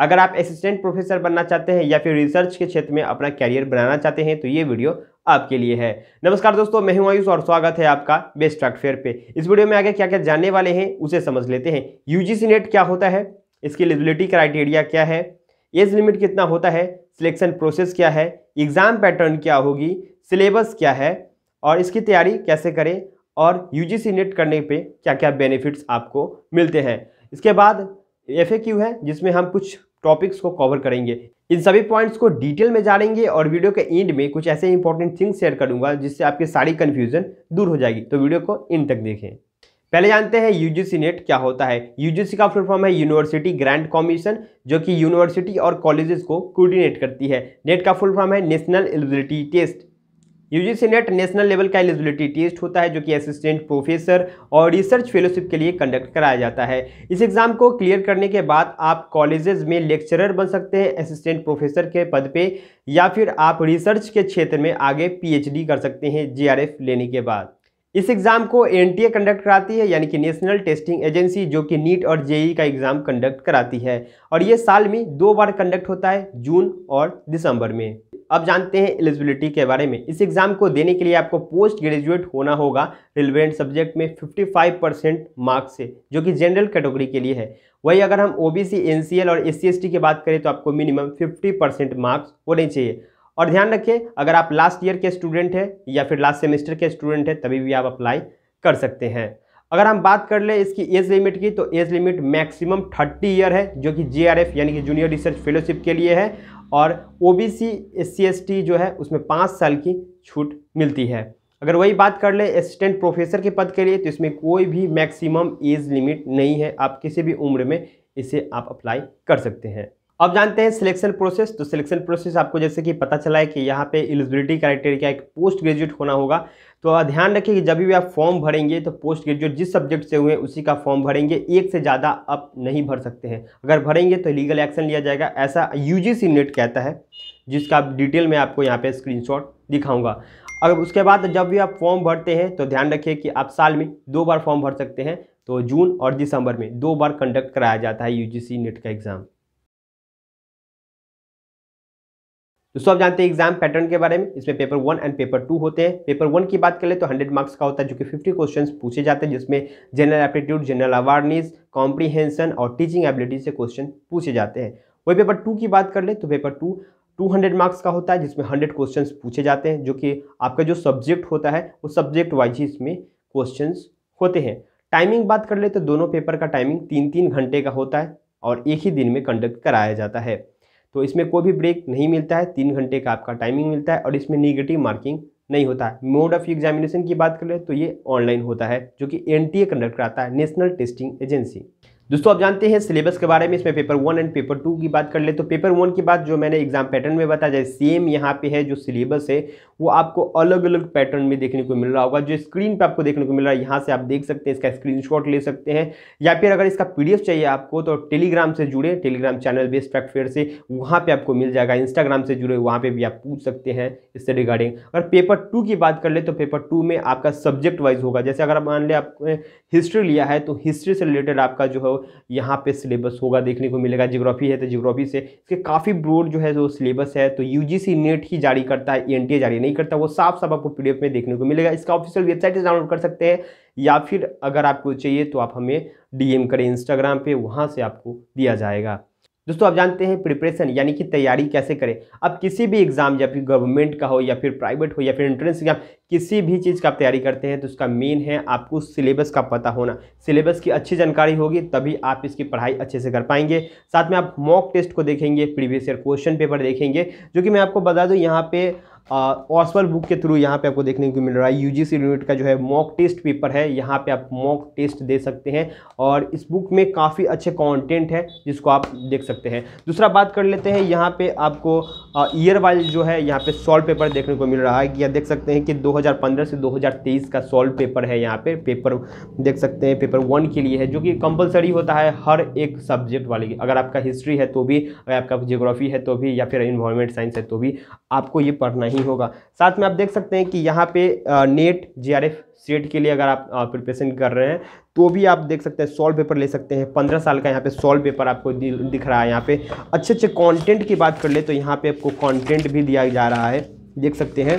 अगर आप assistant professor बनना चाहते हैं या फिर रिसर्च के क्षेत्र में अपना कैरियर बनाना चाहते हैं तो ये वीडियो आपके लिए है नमस्कार दोस्तों मैं हूं आयुष और स्वागत है आपका बेस्ट फेयर पे इस वीडियो में आगे क्या क्या जानने वाले हैं उसे समझ लेते हैं यूजीसी नेट क्या होता है इसकी एलिजिबिलिटी क्राइटेरिया क्या है एज लिमिट कितना होता है सिलेक्शन प्रोसेस क्या है एग्ज़ाम पैटर्न क्या होगी सिलेबस क्या है और इसकी तैयारी कैसे करें और यू जी नेट करने पर क्या क्या बेनिफिट्स आपको मिलते हैं इसके बाद एफ है जिसमें हम कुछ टॉपिक्स को कवर करेंगे इन सभी पॉइंट्स को डिटेल में जानेंगे और वीडियो के एंड में कुछ ऐसे इंपॉर्टेंट थिंग्स शेयर करूंगा जिससे आपकी सारी कन्फ्यूजन दूर हो जाएगी तो वीडियो को इन तक देखें पहले जानते हैं यूजीसी नेट क्या होता है यूजीसी का फुल फॉर्म है यूनिवर्सिटी ग्रांट कमीशन जो कि यूनिवर्सिटी और कॉलेजेस को कोऑर्डिनेट करती है नेट का फुल फॉर्म है National eligibility Test UGC NET national level का एलिजिबिलिटी टेस्ट होता है जो कि असिस्टेंट प्रोफेसर और रिसर्च फेलोशिप के लिए कंडक्ट कराया जाता है इस एग्ज़ाम को क्लियर करने के बाद आप कॉलेजेस में लेक्चरर बन सकते हैं असिस्टेंट प्रोफेसर के पद पे या फिर आप रिसर्च के क्षेत्र में आगे पीएचडी कर सकते हैं जीआरएफ लेने के बाद इस एग्ज़ाम को एन कंडक्ट कराती है यानी कि नेशनल टेस्टिंग एजेंसी जो कि नीट और जेई का एग्ज़ाम कंडक्ट कराती है और ये साल में दो बार कंडक्ट होता है जून और दिसंबर में अब जानते हैं एलिजिबिलिटी के बारे में इस एग्ज़ाम को देने के लिए आपको पोस्ट ग्रेजुएट होना होगा रिलेवेंट सब्जेक्ट में 55 परसेंट मार्क्स से जो कि जनरल कैटेगरी के लिए है वही अगर हम ओबीसी एनसीएल और एससी एसटी की बात करें तो आपको मिनिमम 50 परसेंट मार्क्स होने चाहिए और ध्यान रखिए अगर आप लास्ट ईयर के स्टूडेंट हैं या फिर लास्ट सेमेस्टर के स्टूडेंट हैं तभी भी आप अप्लाई कर सकते हैं अगर हम बात कर ले इसकी एज लिमिट की तो एज लिमिट मैक्सिमम 30 ईयर है जो कि जेआरएफ यानी कि जूनियर रिसर्च फेलोशिप के लिए है और ओबीसी एससी जो है उसमें पाँच साल की छूट मिलती है अगर वही बात कर ले असिस्टेंट प्रोफेसर के पद के लिए तो इसमें कोई भी मैक्सिमम एज लिमिट नहीं है आप किसी भी उम्र में इसे आप अप्लाई कर सकते हैं अब जानते हैं सिलेक्शन प्रोसेस तो सिलेक्शन प्रोसेस आपको जैसे कि पता चला है कि यहाँ पे एलिजिबिलिटी क्राइटेरिया एक पोस्ट ग्रेजुएट होना होगा तो ध्यान रखिए कि जब भी आप फॉर्म भरेंगे तो पोस्ट ग्रेजुएट जिस सब्जेक्ट से हुए उसी का फॉर्म भरेंगे एक से ज़्यादा आप नहीं भर सकते हैं अगर भरेंगे तो लीगल एक्शन लिया जाएगा ऐसा यू जी कहता है जिसका डिटेल में आपको यहाँ पर स्क्रीन दिखाऊँगा अगर उसके बाद जब भी आप फॉर्म भरते हैं तो ध्यान रखिए कि आप साल में दो बार फॉर्म भर सकते हैं तो जून और दिसंबर में दो बार कंडक्ट कराया जाता है यूजीसी नेट का एग्ज़ाम दोस्तों आप जानते हैं एग्जाम पैटर्न के बारे में इसमें paper one and paper two होते हैं पेपर वन की बात करें तो 100 मार्क्स का होता है जो कि 50 क्वेश्चंस पूछे जाते हैं जिसमें general aptitude general awareness comprehension और टीचिंग एबिलिटी से क्वेश्चन पूछे जाते हैं वही पेपर टू की बात कर ले तो पेपर टू 200 मार्क्स का होता है जिसमें 100 क्वेश्चंस पूछे जाते हैं जो कि आपका जो सब्जेक्ट होता है वो सब्जेक्ट वाइज ही इसमें क्वेश्चंस होते हैं टाइमिंग बात कर ले तो दोनों पेपर का टाइमिंग तीन तीन घंटे का होता है और एक ही दिन में कंडक्ट कराया जाता है तो इसमें कोई भी ब्रेक नहीं मिलता है तीन घंटे का आपका टाइमिंग मिलता है और इसमें निगेटिव मार्किंग नहीं होता है मोड ऑफ एग्जामिनेशन की बात करें तो ये ऑनलाइन होता है जो कि एन कंडक्ट कराता है नेशनल टेस्टिंग एजेंसी दोस्तों आप जानते हैं सिलेबस के बारे में इसमें paper one and paper two की बात कर ले तो पेपर वन की बात जो मैंने एग्जाम पैटर्न में बताया सेम यहाँ पे है जो सिलेबस है वो आपको अलग अलग पैटर्न में देखने को मिल रहा होगा जो स्क्रीन पे आपको देखने को मिल रहा है यहाँ से आप देख सकते हैं इसका स्क्रीनशॉट ले सकते हैं या फिर अगर इसका पी चाहिए आपको तो टेलीग्राम से जुड़े टेलीग्राम चैनल बेस्ट फैक्टफेयर से वहाँ पर आपको मिल जाएगा इंस्टाग्राम से जुड़े वहाँ पर भी आप पूछ सकते हैं इससे रिगार्डिंग अगर पेपर टू की बात कर ले तो पेपर टू में आपका सब्जेक्ट वाइज होगा जैसे अगर मान लें आपने हिस्ट्री लिया है तो हिस्ट्री से रिलेटेड आपका जो है यहाँ पे सिलेबस होगा देखने को मिलेगा जियोग्राफी है तो जियोग्राफी से इसके काफ़ी ब्रोड जो है जो सिलेबस है तो यू जी नेट ही जारी करता है ई e जारी नहीं करता वो साफ साफ आपको पी में देखने को मिलेगा इसका ऑफिशियल वेबसाइट से डाउनलोड कर सकते हैं या फिर अगर आपको चाहिए तो आप हमें डीएम करें इंस्टाग्राम पर वहाँ से आपको दिया जाएगा दोस्तों आप जानते हैं प्रिपरेशन यानी कि तैयारी कैसे करें अब किसी भी एग्ज़ाम या फिर गवर्नमेंट का हो या फिर प्राइवेट हो या फिर एंट्रेंस एग्जाम किसी भी चीज़ का आप तैयारी करते हैं तो उसका मेन है आपको सिलेबस का पता होना सिलेबस की अच्छी जानकारी होगी तभी आप इसकी पढ़ाई अच्छे से कर पाएंगे साथ में आप मॉक टेस्ट को देखेंगे प्रीवियस ईयर क्वेश्चन पेपर देखेंगे जो कि मैं आपको बता दूँ यहाँ पे ऑसवल बुक के थ्रू यहाँ पे आपको देखने को मिल रहा है यूजीसी यूनिट का जो है मॉक टेस्ट पेपर है यहाँ पे आप मॉक टेस्ट दे सकते हैं और इस बुक में काफ़ी अच्छे कंटेंट है जिसको आप देख सकते हैं दूसरा बात कर लेते हैं यहाँ पे आपको ईयर वाइज जो है यहाँ पे सॉल्व पेपर देखने को मिल रहा है या देख सकते हैं कि दो से दो का सॉल्व पेपर है यहाँ पर पेपर देख सकते हैं पेपर वन के लिए है जो कि कंपलसरी होता है हर एक सब्जेक्ट वाले की अगर आपका हिस्ट्री है तो भी अगर आपका जियोग्राफी है तो भी या फिर इन्वायरमेंट साइंस है तो भी आपको ये पढ़ना नहीं होगा साथ में आप देख सकते हैं कि यहाँ पे नेट जी आर सेट के लिए अगर आप प्रिपरेशन कर रहे हैं तो भी आप देख सकते हैं सॉल्व पेपर ले सकते हैं पंद्रह साल का यहाँ पे सॉल्व पेपर आपको दिख रहा है यहाँ पे अच्छे अच्छे कंटेंट की बात कर ले तो यहाँ पे आपको कंटेंट भी दिया जा रहा है देख सकते हैं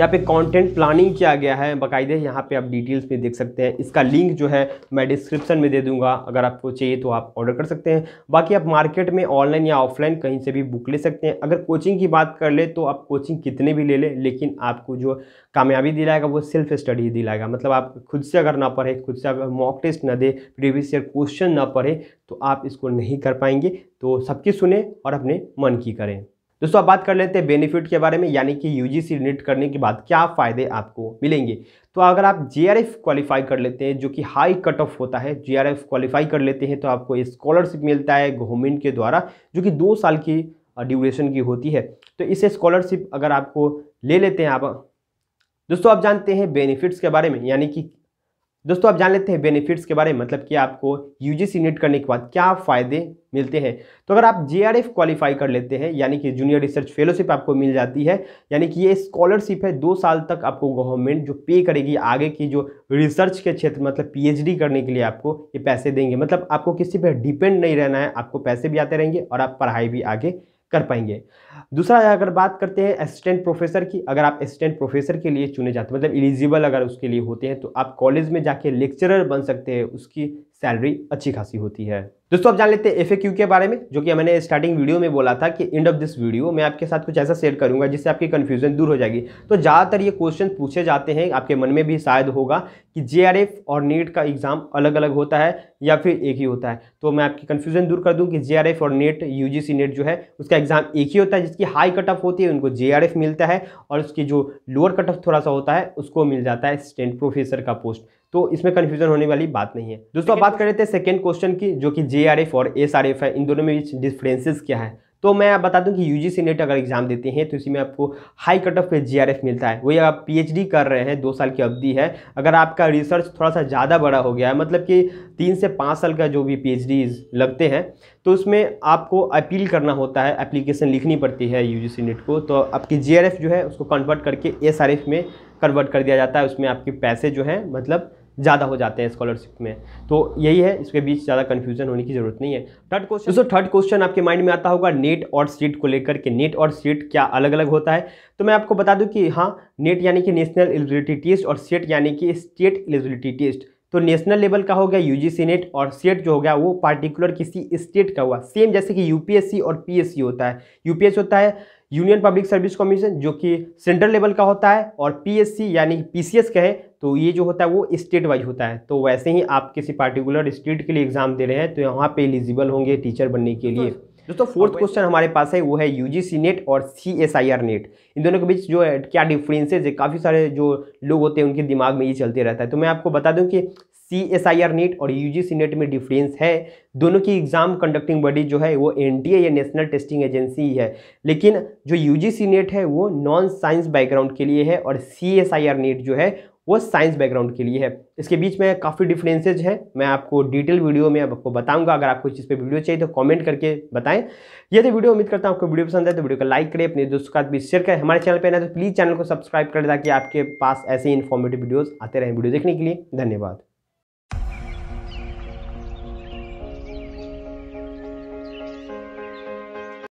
यहाँ पे कंटेंट प्लानिंग किया गया है बाकायदे यहाँ पे आप डिटेल्स में देख सकते हैं इसका लिंक जो है मैं डिस्क्रिप्शन में दे दूंगा अगर आपको चाहिए तो आप ऑर्डर कर सकते हैं बाकी आप मार्केट में ऑनलाइन या ऑफलाइन कहीं से भी बुक ले सकते हैं अगर कोचिंग की बात कर ले तो आप कोचिंग कितने भी ले लें लेकिन आपको जो कामयाबी दिलाएगा वो सेल्फ स्टडी दिलाएगा मतलब आप खुद से अगर ना पढ़े खुद से अगर मॉक टेस्ट ना दे प्रीवियस ईयर क्वेश्चन ना पढ़े तो आप इसको नहीं कर पाएंगे तो सबकी सुने और अपने मन की करें दोस्तों अब बात कर लेते हैं बेनिफिट के बारे में यानी कि यूजीसी नेट करने के बाद क्या फ़ायदे आपको मिलेंगे तो अगर आप जीआरएफ क्वालिफाई कर लेते हैं जो कि हाई कट ऑफ होता है जीआरएफ क्वालिफाई कर लेते हैं तो आपको स्कॉलरशिप मिलता है गवर्नमेंट के द्वारा जो कि दो साल की ड्यूरेशन की होती है तो इसे स्कॉलरशिप अगर आपको ले लेते हैं आप दोस्तों आप जानते हैं बेनिफिट्स के बारे में यानी कि दोस्तों आप जान लेते हैं बेनिफिट्स के बारे में मतलब कि आपको यूजीसी नेट करने के बाद क्या फ़ायदे मिलते हैं तो अगर आप जेआरएफ क्वालिफाई कर लेते हैं यानी कि जूनियर रिसर्च फेलोशिप आपको मिल जाती है यानी कि ये स्कॉलरशिप है दो साल तक आपको गवर्नमेंट जो पे करेगी आगे की जो रिसर्च के क्षेत्र मतलब पी करने के लिए आपको ये पैसे देंगे मतलब आपको किसी पर डिपेंड नहीं रहना है आपको पैसे भी आते रहेंगे और आप पढ़ाई भी आगे कर पाएंगे दूसरा अगर बात करते हैं असिस्टेंट प्रोफेसर की अगर आप असिस्टेंट प्रोफेसर के लिए चुने जाते हैं मतलब एलिजिबल अगर उसके लिए होते हैं तो आप कॉलेज में जाके लेक्चरर बन सकते हैं उसकी सैलरी अच्छी खासी होती है दोस्तों आप जान लेते हैं एफ के बारे में जो कि मैंने स्टार्टिंग वीडियो में बोला था कि एंड ऑफ दिस वीडियो मैं आपके साथ कुछ ऐसा शेयर करूंगा जिससे आपकी कन्फ्यूजन दूर हो जाएगी तो ज़्यादातर ये क्वेश्चन पूछे जाते हैं आपके मन में भी शायद होगा कि जे और नेट e का एग्ज़ाम अलग अलग होता है या फिर एक ही होता है तो मैं आपकी कन्फ्यूजन दूर कर दूँ कि जे और नेट यू नेट जो है उसका एग्ज़ाम एक ही होता है जिसकी हाई कट ऑफ होती है उनको जे मिलता है और उसकी जो लोअर कट ऑफ थोड़ा सा होता है उसको मिल जाता है स्टेंट प्रोफेसर का पोस्ट तो इसमें कन्फ्यूजन होने वाली बात नहीं है दोस्तों बात कर रहे थे सेकेंड क्वेश्चन की जो कि जे और एस है इन दोनों में बीच क्या है तो मैं आप बता दूं कि यू जी नेट अगर एग्जाम देते हैं तो इसी में आपको हाई कट ऑफ पे जीआरएफ मिलता है वही आप पी कर रहे हैं दो साल की अवधि है अगर आपका रिसर्च थोड़ा सा ज़्यादा बड़ा हो गया है मतलब कि तीन से पाँच साल का जो भी पी लगते हैं तो उसमें आपको अपील करना होता है एप्लीकेशन लिखनी पड़ती है यू नेट को तो आपकी जी जो है उसको कन्वर्ट करके एस में कन्वर्ट कर दिया जाता है उसमें आपके पैसे जो हैं मतलब ज़्यादा हो जाते हैं स्कॉलरशिप में तो यही है इसके बीच ज़्यादा कन्फ्यूजन होने की जरूरत नहीं है थर्ड क्वेश्चन दोस्तों थर्ड क्वेश्चन आपके माइंड में आता होगा नेट और सीट को लेकर के नेट और सीट क्या अलग अलग होता है तो मैं आपको बता दूँ कि हाँ नेट यानी कि नेशनल एलिजिबिलिटी टेस्ट और सेट यानी कि स्टेट एलिजिबिलिटी टेस्ट तो नेशनल लेवल का हो गया यूजीसी नेट और सेट जो हो गया वो पार्टिकुलर किसी स्टेट का हुआ सेम जैसे कि यूपीएससी और सी होता है सी होता है यूनियन पब्लिक सर्विस कमीशन जो कि सेंट्रल लेवल का होता है और पीएससी यानी पीसीएस कहें तो ये जो होता है वो स्टेट वाइज होता है तो वैसे ही आप किसी पार्टिकुलर स्टेट के लिए एग्जाम दे रहे हैं तो यहाँ पे एलिजिबल होंगे टीचर बनने के लिए दोस्तों फोर्थ क्वेश्चन हमारे पास है वो है यू नेट और C S I R NET इन दोनों के बीच जो है क्या डिफरेंसेज है काफ़ी सारे जो लोग होते हैं उनके दिमाग में ये चलते रहता है तो मैं आपको बता दूँ कि C S I R NET और यू जी सी नेट में डिफरेंस है दोनों की एग्ज़ाम कंडक्टिंग बॉडी जो है वो एन टी ए या नेशनल टेस्टिंग एजेंसी है लेकिन जो यू जी सी नेट है वो नॉन साइंस बैकग्राउंड के लिए है और C S I R NET जो है वो साइंस बैकग्राउंड के लिए है इसके बीच में काफ़ी डिफरेंसेज है मैं आपको डिटेल वीडियो में आपको बताऊंगा अगर आपको इस चीज़ पे वीडियो चाहिए तो कमेंट करके बताएं यदि वीडियो उम्मीद करता हूँ आपको वीडियो पसंद है तो वीडियो को लाइक करें अपने दोस्तों के साथ भी शेयर करें हमारे चैनल पर ना तो प्लीज़ चैनल को सब्सक्राइब करें ताकि आपके पास ऐसे इन्फॉर्मेटिव वीडियोज़ आते रहें वीडियो देखने के लिए धन्यवाद